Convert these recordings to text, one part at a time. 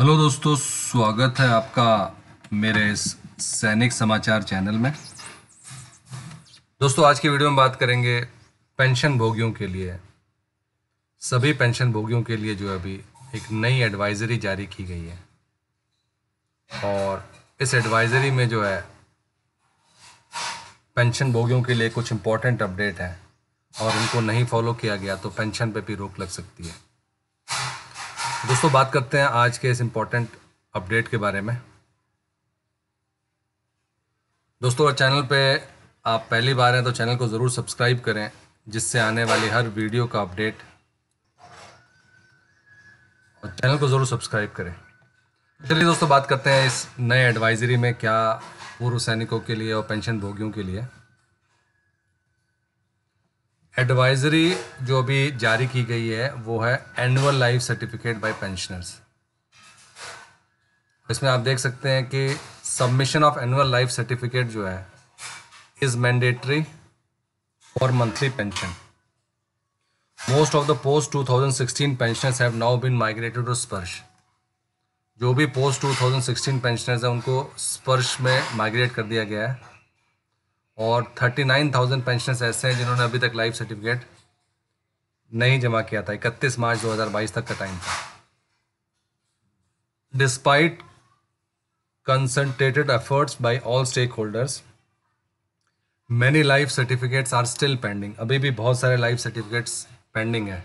hello दोस्तों स्वागत है आपका मेरे इस सैनिक समाचार चैनल में दोस्तों आज की वीडियो में बात करेंगे पेंशन भोगियों के लिए सभी पेंशन भोगियों के लिए जो अभी एक नई एडवाइजरी जारी की गई है और इस एडवाइजरी में जो है पेंशन भोगियों के लिए कुछ इम्पोर्टेंट अपडेट हैं और उनको नहीं फॉलो किया गया तो पेंशन पे भी रोक लग सकती है दोस्तों बात करते हैं आज के इस इम्पोर्टेंट अपडेट के बारे में दोस्तों चैनल पे आप पहली बार हैं तो चैनल को ज़रूर सब्सक्राइब करें जिससे आने वाली हर वीडियो का अपडेट और चैनल को ज़रूर सब्सक्राइब करें चलिए दोस्तों बात करते हैं इस नए एडवाइजरी में क्या पूर्व सैनिकों के लिए और पेंशन भोगियों के लिए एडवाइजरी जो अभी जारी की गई है वो है annual life certificate by pensioners इसमें आप देख सकते हैं कि submission of annual life certificate जो है is mandatory for monthly pension most of the post 2016 pensioners have now been migrated to Sparsh जो भी पोस्ट 2016 पेंशनर्स हैं उनको स्पर्श में माइग्रेट कर दिया गया है और थर्टी नाइन थाउजेंड पेंशनर्स ऐसे हैं जिन्होंने अभी तक लाइफ सर्टिफिकेट नहीं जमा किया था इकतीस मार्च दो हजार बाईस तक का टाइम था despite concentrated efforts by all stakeholders many life certificates are still pending अभी भी बहुत सारे लाइफ सर्टिफिकेट्स पेंडिंग है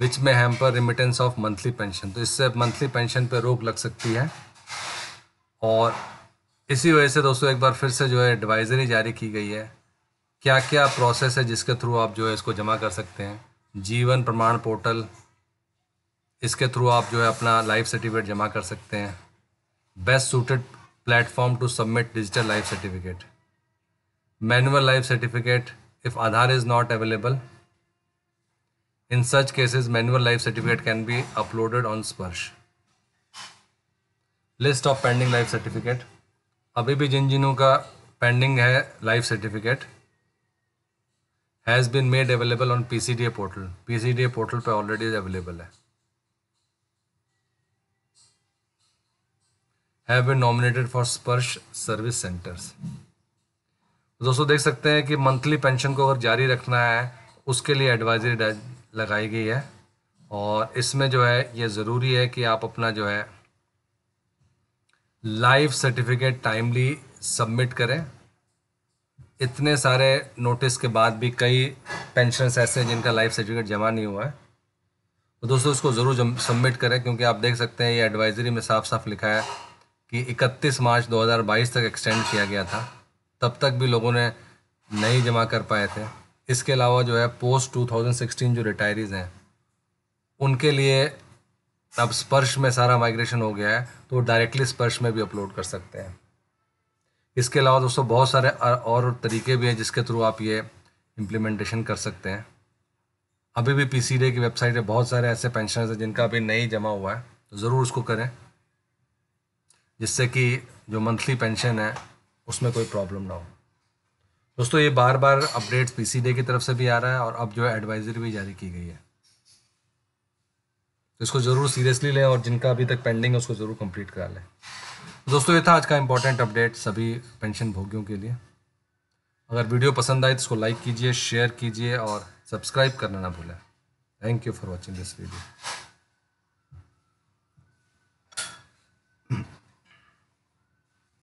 विच में hamper remittance of monthly pension तो इससे मंथली पेंशन पर रोक लग सकती है और इसी वजह से दोस्तों एक बार फिर से जो है एडवाइजरी जारी की गई है क्या क्या प्रोसेस है जिसके थ्रू आप जो है इसको जमा कर सकते हैं जीवन प्रमाण पोर्टल इसके थ्रू आप जो है अपना लाइफ सर्टिफिकेट जमा कर सकते हैं best suited platform to submit digital life certificate manual life certificate if Aadhaar is not available in such cases manual life certificate can be uploaded on Sparsh list of pending life certificate अभी भी जिन जिनों का pending है life certificate has been made available on P C D A portal P C D A portal पर already available है have been nominated for Sparsh service centres दोस्तों देख सकते हैं कि मंथली पेंशन को अगर जारी रखना है उसके लिए एडवाइजरी लगाई गई है और इसमें जो है ये ज़रूरी है कि आप अपना जो है लाइफ सर्टिफिकेट टाइमली सबमिट करें इतने सारे नोटिस के बाद भी कई पेंशनर्स ऐसे हैं जिनका लाइफ सर्टिफिकेट जमा नहीं हुआ है तो दोस्तों इसको ज़रूर सबमिट करें क्योंकि आप देख सकते हैं ये एडवाइजरी में साफ साफ लिखा है कि 31 मार्च 2022 तक एक्सटेंड किया गया था तब तक भी लोगों ने नहीं जमा कर पाए थे इसके अलावा जो है पोस्ट 2016 जो रिटायरीज़ हैं उनके लिए अब स्पर्श में सारा माइग्रेशन हो गया है तो डायरेक्टली स्पर्श में भी अपलोड कर सकते हैं इसके अलावा दोस्तों बहुत सारे और तरीके भी हैं जिसके थ्रू आप ये इम्प्लीमेंटेशन कर सकते हैं अभी भी पी सी की वेबसाइट है बहुत सारे ऐसे पेंशनर्स हैं जिनका अभी नहीं जमा हुआ है तो ज़रूर उसको करें जिससे कि जो मंथली पेंशन है उसमें कोई प्रॉब्लम ना हो दोस्तों ये बार बार अपडेट्स पी सी डे की तरफ से भी आ रहा है और अब जो है एडवाइजरी भी जारी की गई है तो इसको ज़रूर सीरियसली लें और जिनका अभी तक पेंडिंग है उसको ज़रूर कंप्लीट करा लें दोस्तों ये था आज का इंपॉर्टेंट अपडेट सभी पेंशन भोगियों के लिए अगर वीडियो पसंद आए तो इसको लाइक कीजिए शेयर कीजिए और सब्सक्राइब करना ना भूलें thank you for watching this video